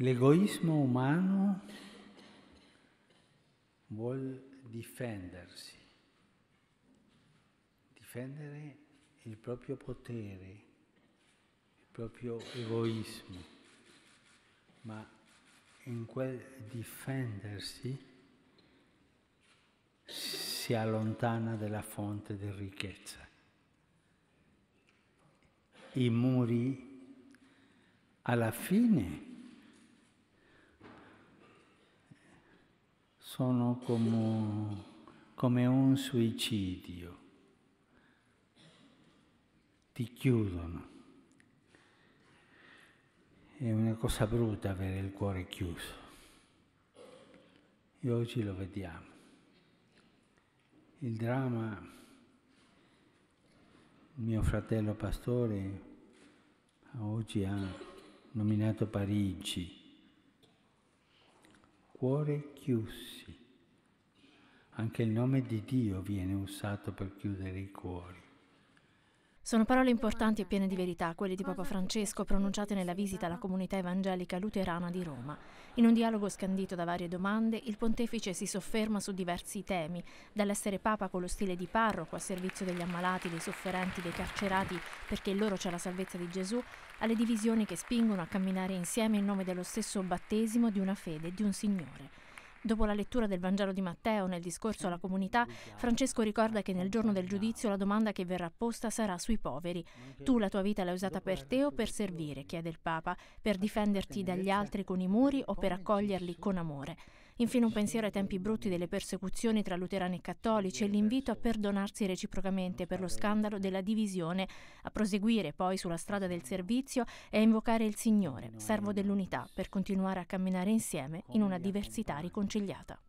L'egoismo umano vuol difendersi, difendere il proprio potere, il proprio egoismo, ma in quel difendersi si allontana dalla fonte di ricchezza. I muri alla fine sono come, come un suicidio, ti chiudono. È una cosa brutta avere il cuore chiuso. E oggi lo vediamo. Il dramma, mio fratello pastore oggi ha nominato Parigi cuore chiusi. Anche il nome di Dio viene usato per chiudere i cuori. Sono parole importanti e piene di verità, quelle di Papa Francesco pronunciate nella visita alla comunità evangelica luterana di Roma. In un dialogo scandito da varie domande, il pontefice si sofferma su diversi temi, dall'essere Papa con lo stile di parroco a servizio degli ammalati, dei sofferenti, dei carcerati, perché in loro c'è la salvezza di Gesù, alle divisioni che spingono a camminare insieme in nome dello stesso battesimo di una fede di un Signore. Dopo la lettura del Vangelo di Matteo nel discorso alla comunità, Francesco ricorda che nel giorno del giudizio la domanda che verrà posta sarà sui poveri. Tu la tua vita l'hai usata per te o per servire, chiede il Papa, per difenderti dagli altri con i muri o per accoglierli con amore. Infine un pensiero ai tempi brutti delle persecuzioni tra luterani e cattolici e l'invito a perdonarsi reciprocamente per lo scandalo della divisione, a proseguire poi sulla strada del servizio e a invocare il Signore, servo dell'unità, per continuare a camminare insieme in una diversità riconciliata.